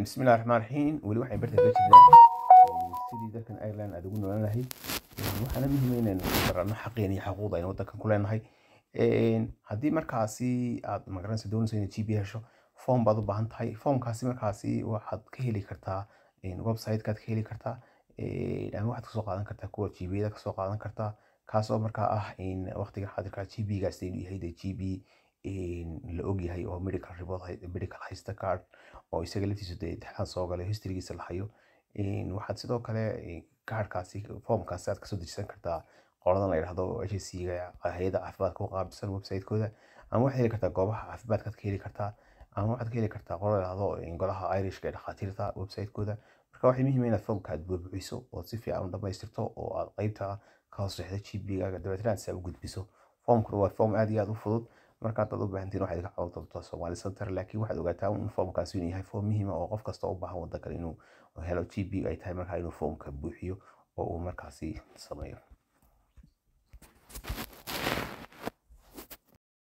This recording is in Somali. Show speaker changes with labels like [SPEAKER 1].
[SPEAKER 1] bismillahi raxmaan raxiim weli waxay barta ka jirnaa sidii dalkan ireland aad ugu noolaan lahayd waxaana muhiima barano xaqeen iyo xaquuqda aynu wadankan ku leenahay haddii markaasi aad magaranaysa doonayso inaad gb hesho foom baad u baahan tahay foomkaasi markaasi waxaad ka heli kartaa websitekaad ka heli kartaa ama waxaad kasoo qaadan kartaa kuwa gb-da kasoo qaadan kartaa kaasoo markaa ah in waqtiga xaadirka gb gaas yahay gb la ogyahay oo medical report medical haysta card oo isaga laftiisu dee imtixaan soo galay historygiisa la waxaad sidoo kale kaarkaasi eh, foomkaasi aad kasoo dejisan kartaa qoladan la yidhahdo h c ga hay-adda caafimaadka u qaabilsan website ama waxaad heli kartaa goobaha caafimaadkaad ka heli kartaa ama waxaad ka heli kartaa qola la eh, golaha irishka ee dhakhaatiirta website marka waxay muhiim ah inaad foomka aad buubuxiso ood si fiican u dhamaystirto oo aad qeybta ka hoos g p gaaga dabeetna aad u gudbiso foomkuna waa foom aad iyo aad u fudud marka dad u baahantiin waxaad iga codobtaa Somali Center laakiin waxaad ogaataa in foomkaasi inuu yahay foom muhiima ah oo qof kasta u baahan waddankan inuu helo TB ay tahay marka inuu foomka buuxiyo oo uu markaasi sameeyo